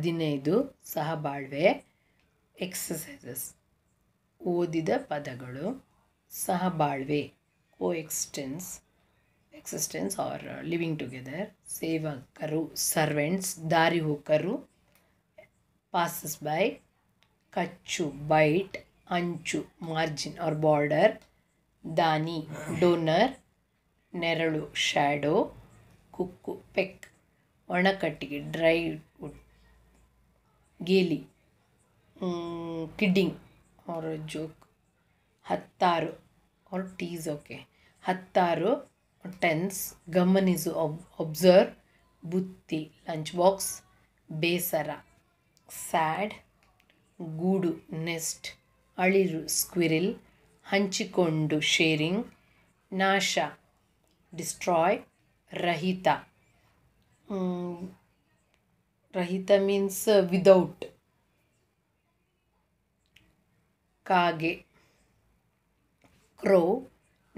ಹದಿನೈದು ಸಹಬಾಳ್ವೆ ಎಕ್ಸಸೈಸಸ್ ಓದಿದ ಪದಗಳು ಸಹಬಾಳ್ವೆ coexistence existence or living together ಸೇವಕರು ಸರ್ವೆಂಟ್ಸ್ ದಾರಿ ಹೋಕರು ಪಾಸಸ್ ಬೈ ಕಚ್ಚು ಬೈಟ್ ಅಂಚು ಮಾರ್ಜಿನ್ ಆರ್ ಬಾರ್ಡರ್ ದಾನಿ ಡೋನರ್ ನೆರಳು ಶ್ಯಾಡೋ ಕುಕ್ಕು ಪೆಕ್ ಒಣಕಟ್ಟಿಗೆ ಡ್ರೈ ವುಡ್ ಗೇಲಿ ಕಿಡ್ಡಿಂಗ್ ಅವರ ಜೋಕ್ ಹತ್ತಾರು ಆರ್ ಟೀಸ್ ಓಕೆ ಹತ್ತಾರು ಟೆನ್ಸ್ ಗಮನಿಸು ಅಬ್ ಅಬ್ಸರ್ವ್ ಬುತ್ತಿ ಲಂಚ್ ಬಾಕ್ಸ್ ಬೇಸರ ಸ್ಯಾಡ್ ಗೂಡು ನೆಸ್ಟ್ ಅಳಿರು ಸ್ಕ್ವಿರಿಲ್ ಹಂಚಿಕೊಂಡು ಶೇರಿಂಗ್ ನಾಶ ಡಿಸ್ಟ್ರಾಯ್ ರಹಿತ ರಹಿತ ಮೀನ್ಸ್ ವಿದೌಟ್ uh, ಕಾಗೆ ಕ್ರೋ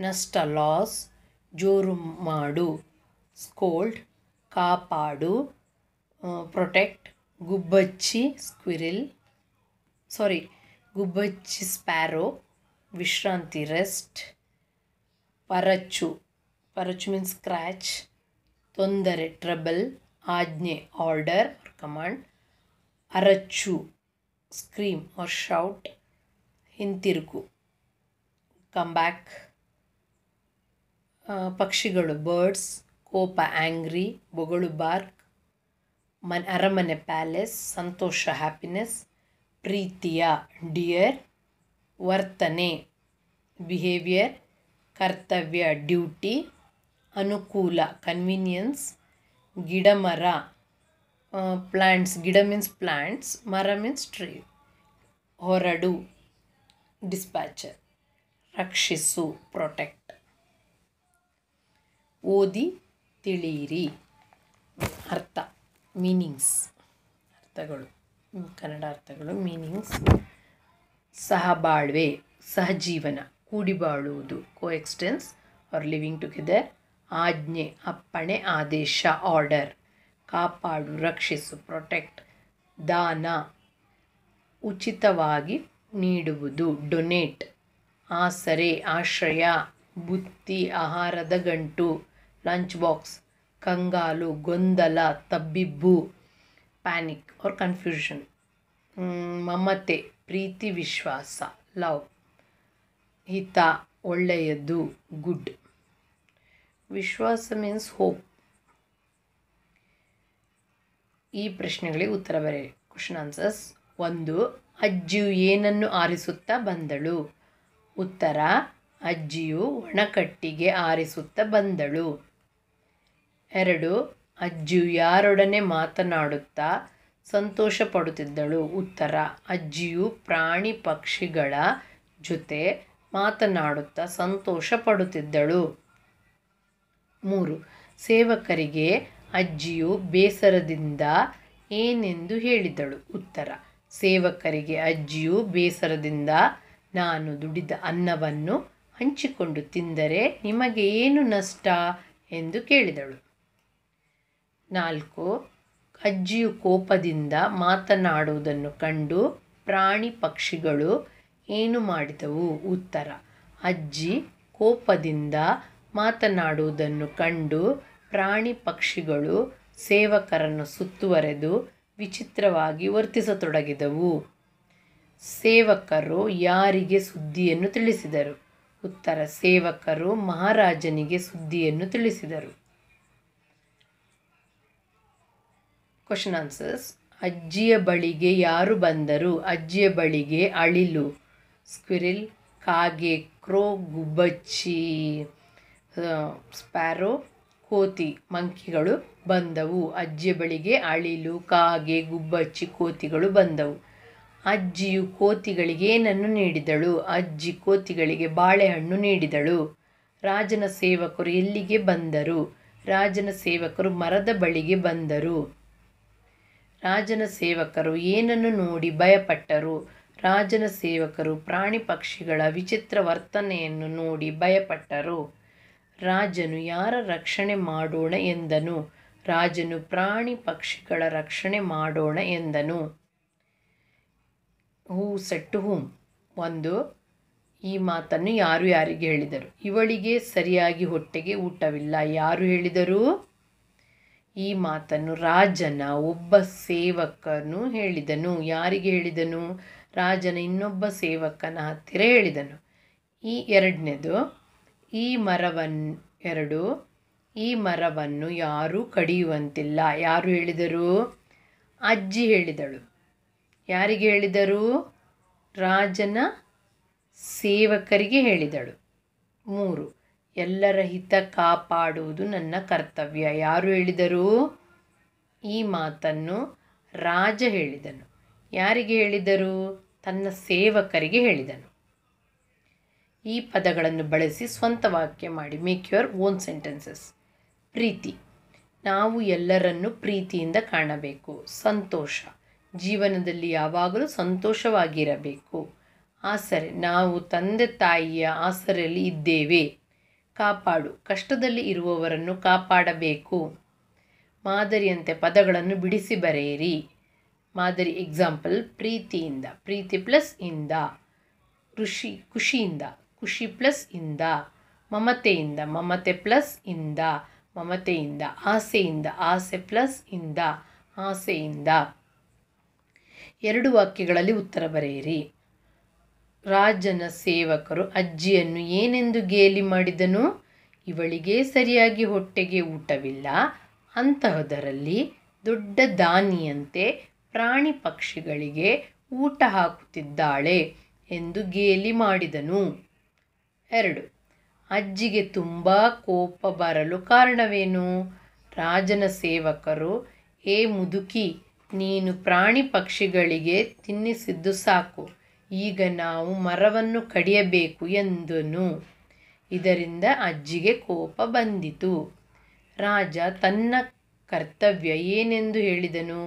ನಷ್ಟ ಲಾಸ್ ಜೋರು ಮಾಡು ಸ್ಕೋಲ್ಡ್ ಕಾಪಾಡು ಪ್ರೊಟೆಕ್ಟ್ ಗುಬ್ಬಚ್ಚಿ ಸ್ಕ್ವಿರಿಲ್ ಸಾರಿ ಗುಬ್ಬಚ್ಚಿ ಸ್ಪ್ಯಾರೋ ವಿಶ್ರಾಂತಿ ರೆಸ್ಟ್ ಪರಚು ಪರಚು ಮೀನ್ಸ್ ಸ್ಕ್ರ್ಯಾಚ್ ತೊಂದರೆ ಟ್ರಬಲ್ ಆಜ್ಞೆ ಆರ್ಡರ್ ಆರ್ ಕಮಾಂಡ್ ಅರಚ್ಚು ಸ್ಕ್ರೀಮ್ ಆರ್ ಶೌಟ್ ಹಿಂತಿರುಗು ಕಮ್ ಬ್ಯಾಕ್ ಪಕ್ಷಿಗಳು ಬರ್ಡ್ಸ್ ಕೋಪ ಆ್ಯಂಗ್ರಿ ಬೊಗಳು ಬಾರ್ಕ್ ಮನ್ ಅರಮನೆ ಪ್ಯಾಲೇಸ್ ಸಂತೋಷ ಹ್ಯಾಪಿನೆಸ್ ಪ್ರೀತಿಯ ಡಿಯರ್ ವರ್ತನೆ ಬಿಹೇವಿಯರ್ ಕರ್ತವ್ಯ ಡ್ಯೂಟಿ ಅನುಕೂಲ ಕನ್ವೀನಿಯನ್ಸ್ ಗಿಡ ಮರ ಪ್ಲ್ಯಾಂಟ್ಸ್ ಗಿಡ ಮೀನ್ಸ್ ಪ್ಲ್ಯಾಂಟ್ಸ್ ಮರ ಮೀನ್ಸ್ ಟ್ರೀ ಹೊರಡು ಡಿಸ್ಪ್ಯಾಚರ್ ರಕ್ಷಿಸು ಪ್ರೊಟೆಕ್ಟ್ ಓದಿ ತಿಳಿಯಿರಿ ಅರ್ಥ ಮೀನಿಂಗ್ಸ್ ಅರ್ಥಗಳು ಕನ್ನಡ ಅರ್ಥಗಳು ಮೀನಿಂಗ್ಸ್ ಸಹಬಾಳ್ವೆ ಸಹಜೀವನ ಕೂಡಿಬಾಳುವುದು coexistence or living together ಆಜ್ಞೆ ಅಪ್ಪಣೆ ಆದೇಶ ಆರ್ಡರ್ ಕಾಪಾಡು ರಕ್ಷಿಸು ಪ್ರೊಟೆಕ್ಟ್ ದಾನ ಉಚಿತವಾಗಿ ನೀಡುವುದು ಡೊನೇಟ್ ಆಸರೆ ಆಶ್ರಯ ಬುತ್ತಿ ಆಹಾರದ ಗಂಟು ಲಂಚ್ ಬಾಕ್ಸ್ ಕಂಗಾಲು ಗೊಂದಲ ತಬ್ಬಿಬ್ಬು ಪ್ಯಾನಿಕ್ ಆರ್ ಕನ್ಫ್ಯೂಷನ್ ಮಮತೆ ಪ್ರೀತಿ ವಿಶ್ವಾಸ ಲವ್ ಹಿತ ಒಳ್ಳೆಯದು ಗುಡ್ ವಿಶ್ವಾಸ ಮೀನ್ಸ್ ಹೋಪ್ ಈ ಪ್ರಶ್ನೆಗಳಿಗೆ ಉತ್ತರ ಬರೆ ಕ್ವಶನ್ ಆನ್ಸರ್ಸ್ ಒಂದು ಅಜ್ಜಿಯು ಏನನ್ನು ಆರಿಸುತ್ತಾ ಬಂದಳು ಉತ್ತರ ಅಜ್ಜಿಯು ಒಣಕಟ್ಟಿಗೆ ಆರಿಸುತ್ತಾ ಬಂದಳು ಎರಡು ಅಜ್ಜಿಯು ಯಾರೊಡನೆ ಮಾತನಾಡುತ್ತಾ ಸಂತೋಷ ಪಡುತ್ತಿದ್ದಳು ಉತ್ತರ ಅಜ್ಜಿಯು ಪ್ರಾಣಿ ಪಕ್ಷಿಗಳ ಜೊತೆ ಮಾತನಾಡುತ್ತಾ ಸಂತೋಷ ಪಡುತ್ತಿದ್ದಳು ಮೂರು ಸೇವಕರಿಗೆ ಅಜ್ಜಿಯು ಬೇಸರದಿಂದ ಏನೆಂದು ಹೇಳಿದಳು ಉತ್ತರ ಸೇವಕರಿಗೆ ಅಜ್ಜಿಯು ಬೇಸರದಿಂದ ನಾನು ದುಡಿದ ಅನ್ನವನ್ನು ಹಂಚಿಕೊಂಡು ತಿಂದರೆ ನಿಮಗೆ ಏನು ನಷ್ಟ ಎಂದು ಕೇಳಿದಳು ನಾಲ್ಕು ಅಜ್ಜಿಯು ಕೋಪದಿಂದ ಮಾತನಾಡುವುದನ್ನು ಕಂಡು ಪ್ರಾಣಿ ಪಕ್ಷಿಗಳು ಏನು ಮಾಡಿದವು ಉತ್ತರ ಅಜ್ಜಿ ಕೋಪದಿಂದ ಮಾತನಾಡುವುದನ್ನು ಕಂಡು ಪ್ರಾಣಿ ಪಕ್ಷಿಗಳು ಸೇವಕರನ್ನು ಸುತ್ತುವರೆದು ವಿಚಿತ್ರವಾಗಿ ವರ್ತಿಸತೊಡಗಿದವು ಸೇವಕರು ಯಾರಿಗೆ ಸುದ್ದಿಯನ್ನು ತಿಳಿಸಿದರು ಉತ್ತರ ಸೇವಕರು ಮಹಾರಾಜನಿಗೆ ಸುದ್ದಿಯನ್ನು ತಿಳಿಸಿದರು ಕ್ವಶನ್ ಆನ್ಸರ್ಸ್ ಅಜ್ಜಿಯ ಬಳಿಗೆ ಯಾರು ಬಂದರು ಅಜ್ಜಿಯ ಬಳಿಗೆ ಅಳಿಲು ಸ್ಕ್ವಿರಿಲ್ ಕಾಗೆ ಕ್ರೋ ಗುಬ್ಬಚ್ಚಿ ಸ್ಪ್ಯಾರೋ ಕೋತಿ ಮಂಕಿಗಳು ಬಂದವು ಅಜ್ಜಿಯ ಬಳಿಗೆ ಅಳಿಲು ಕಾಗೆ ಗುಬ್ಬಚ್ಚಿ ಕೋತಿಗಳು ಬಂದವು ಅಜ್ಜಿಯು ಕೋತಿಗಳಿಗೆ ಏನನ್ನು ನೀಡಿದಳು ಅಜ್ಜಿ ಕೋತಿಗಳಿಗೆ ಬಾಳೆಹಣ್ಣು ನೀಡಿದಳು ರಾಜನ ಸೇವಕರು ಎಲ್ಲಿಗೆ ಬಂದರು ರಾಜನ ಸೇವಕರು ಮರದ ಬಳಿಗೆ ಬಂದರು ರಾಜನ ಸೇವಕರು ಏನನ್ನು ನೋಡಿ ಭಯಪಟ್ಟರು ರಾಜನ ಸೇವಕರು ಪ್ರಾಣಿ ಪಕ್ಷಿಗಳ ವಿಚಿತ್ರ ವರ್ತನೆಯನ್ನು ನೋಡಿ ಭಯಪಟ್ಟರು ರಾಜನು ಯಾರ ರಕ್ಷಣೆ ಮಾಡೋಣ ಎಂದನು ರಾಜನು ಪ್ರಾಣಿ ಪಕ್ಷಿಗಳ ರಕ್ಷಣೆ ಮಾಡೋಣ ಎಂದನು ಹೂ ಸೆಟ್ಟು ಹೂಂ ಒಂದು ಈ ಮಾತನ್ನು ಯಾರು ಯಾರಿಗೆ ಹೇಳಿದರು ಇವಳಿಗೆ ಸರಿಯಾಗಿ ಹೊಟ್ಟೆಗೆ ಊಟವಿಲ್ಲ ಯಾರು ಹೇಳಿದರು ಈ ಮಾತನ್ನು ರಾಜನ ಒಬ್ಬ ಸೇವಕನು ಹೇಳಿದನು ಯಾರಿಗೆ ಹೇಳಿದನು ರಾಜನ ಇನ್ನೊಬ್ಬ ಸೇವಕನ ಹತ್ತಿರ ಹೇಳಿದನು ಈ ಎರಡನೇದು ಈ ಮರವನ್ನು ಎರಡು ಈ ಮರವನ್ನು ಯಾರೂ ಕಡಿಯುವಂತಿಲ್ಲ ಯಾರು ಹೇಳಿದರು ಅಜ್ಜಿ ಹೇಳಿದಳು ಯಾರಿಗೆ ಹೇಳಿದರು ರಾಜನ ಸೇವಕರಿಗೆ ಹೇಳಿದಳು ಮೂರು ಎಲ್ಲರ ಹಿತ ಕಾಪಾಡುವುದು ನನ್ನ ಕರ್ತವ್ಯ ಯಾರು ಹೇಳಿದರು ಈ ಮಾತನ್ನು ರಾಜ ಹೇಳಿದನು ಯಾರಿಗೆ ಹೇಳಿದರು ತನ್ನ ಸೇವಕರಿಗೆ ಹೇಳಿದನು ಈ ಪದಗಳನ್ನು ಬಳಸಿ ಸ್ವಂತ ವಾಕ್ಯ ಮಾಡಿ ಮೇಕ್ ಯುವರ್ ಓನ್ ಸೆಂಟೆನ್ಸಸ್ ಪ್ರೀತಿ ನಾವು ಎಲ್ಲರನ್ನು ಪ್ರೀತಿಯಿಂದ ಕಾಣಬೇಕು ಸಂತೋಷ ಜೀವನದಲ್ಲಿ ಯಾವಾಗಲೂ ಸಂತೋಷವಾಗಿರಬೇಕು ಆಸರೆ ನಾವು ತಂದೆ ತಾಯಿಯ ಆಸರೆಯಲ್ಲಿ ಇದ್ದೇವೆ ಕಾಪಾಡು ಕಷ್ಟದಲ್ಲಿ ಇರುವವರನ್ನು ಕಾಪಾಡಬೇಕು ಮಾದರಿಯಂತೆ ಪದಗಳನ್ನು ಬಿಡಿಸಿ ಬರೆಯಿರಿ ಮಾದರಿ ಎಕ್ಸಾಂಪಲ್ ಪ್ರೀತಿಯಿಂದ ಪ್ರೀತಿ ಪ್ಲಸ್ ಇಂದ ಋಷಿ ಖುಷಿಯಿಂದ ಖುಷಿ ಪ್ಲಸ್ ಇಂದ ಮಮತೆಯಿಂದ ಮಮತೆ ಪ್ಲಸ್ ಇಂದ ಮಮತೆಯಿಂದ ಆಸೆಯಿಂದ ಆಸೆ ಪ್ಲಸ್ ಇಂದ ಆಸೆಯಿಂದ ಎರಡು ವಾಕ್ಯಗಳಲ್ಲಿ ಉತ್ತರ ಬರೆಯಿರಿ ರಾಜನ ಸೇವಕರು ಅಜ್ಜಿಯನ್ನು ಏನೆಂದು ಗೇಲಿ ಮಾಡಿದನು ಇವಳಿಗೆ ಸರಿಯಾಗಿ ಹೊಟ್ಟೆಗೆ ಊಟವಿಲ್ಲ ಅಂತಹದರಲ್ಲಿ ದೊಡ್ಡ ದಾನಿಯಂತೆ ಪ್ರಾಣಿ ಪಕ್ಷಿಗಳಿಗೆ ಊಟ ಹಾಕುತ್ತಿದ್ದಾಳೆ ಎಂದು ಗೇಲಿ ಮಾಡಿದನು ಎರಡು ಅಜ್ಜಿಗೆ ತುಂಬ ಕೋಪ ಬರಲು ಕಾರಣವೇನು ರಾಜನ ಸೇವಕರು ಏ ಮುದುಕಿ ನೀನು ಪ್ರಾಣಿ ಪಕ್ಷಿಗಳಿಗೆ ತಿನ್ನಿಸಿದ್ದು ಸಾಕು ಈಗ ನಾವು ಮರವನ್ನು ಕಡಿಯಬೇಕು ಎಂದನು ಇದರಿಂದ ಅಜ್ಜಿಗೆ ಕೋಪ ಬಂದಿತು ರಾಜ ತನ್ನ ಕರ್ತವ್ಯ ಏನೆಂದು ಹೇಳಿದನು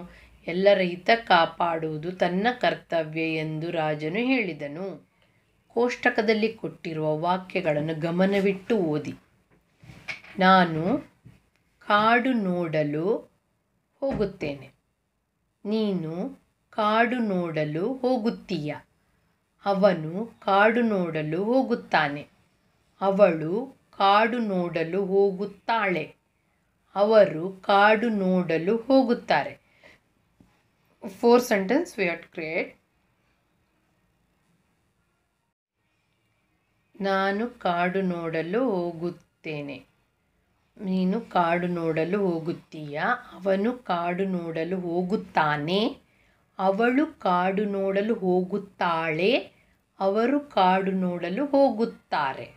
ಎಲ್ಲರ ಹಿತ ಕಾಪಾಡುವುದು ತನ್ನ ಕರ್ತವ್ಯ ಎಂದು ರಾಜನು ಹೇಳಿದನು ಕೋಷ್ಟಕದಲ್ಲಿ ಕೊಟ್ಟಿರುವ ವಾಕ್ಯಗಳನ್ನು ಗಮನವಿಟ್ಟು ಓದಿ ನಾನು ಕಾಡು ನೋಡಲು ಹೋಗುತ್ತೇನೆ ನೀನು ಕಾಡು ನೋಡಲು ಹೋಗುತ್ತೀಯ ಅವನು ಕಾಡು ನೋಡಲು ಹೋಗುತ್ತಾನೆ ಅವಳು ಕಾಡು ನೋಡಲು ಹೋಗುತ್ತಾಳೆ ಅವರು ಕಾಡು ನೋಡಲು ಹೋಗುತ್ತಾರೆ ಫೋರ್ ಸೆಂಟೆನ್ಸ್ ವಿ ಕ್ರಿಯೇಟ್ ನಾನು ಕಾಡು ನೋಡಲು ಹೋಗುತ್ತೇನೆ ನೀನು ಕಾಡು ನೋಡಲು ಹೋಗುತ್ತೀಯ ಅವನು ಕಾಡು ನೋಡಲು ಹೋಗುತ್ತಾನೆ ಅವಳು ಕಾಡು ನೋಡಲು ಹೋಗುತ್ತಾಳೆ ಅವರು ಕಾಡು ನೋಡಲು ಹೋಗುತ್ತಾರೆ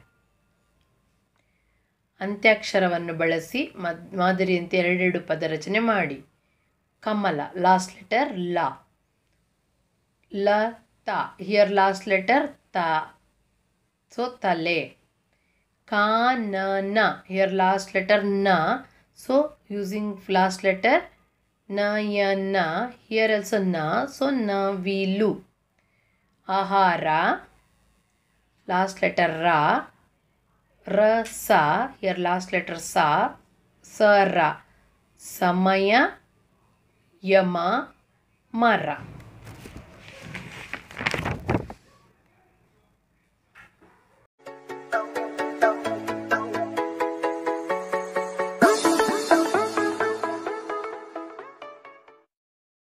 ಅಂತ್ಯಾಕ್ಷರವನ್ನು ಬಳಸಿ ಮದ್ ಮಾದರಿಯಂತೆ ಎರಡೆರಡು ಪದ ರಚನೆ ಮಾಡಿ ಕಮಲ ಲಾಸ್ಟ್ ಲೆಟರ್ ಲ ಲ ತ ಹಿಯರ್ ಲಾಸ್ಟ್ ಲೆಟರ್ ತ ಸೊ ತಲೆ ಕಾನ ಹಿಯರ್ ಲಾಸ್ಟ್ ಲೆಟರ್ ನ ಸೊ ಯೂಸಿಂಗ್ ಲಾಸ್ಟ್ ಲೆಟರ್ ನ ನಯನ ಹಿಯರ್ ಆಲ್ಸೋ ನ ಸೊ ನ ವೀಲು ಆಹಾರ ಲಾಸ್ಟ್ ಲೆಟರ್ ರ ರಸ ಹಿಯರ್ ಲಾಸ್ಟ್ ಲೆಟರ್ ಸ ರ ಸಮಯ ಯಮ ಮರ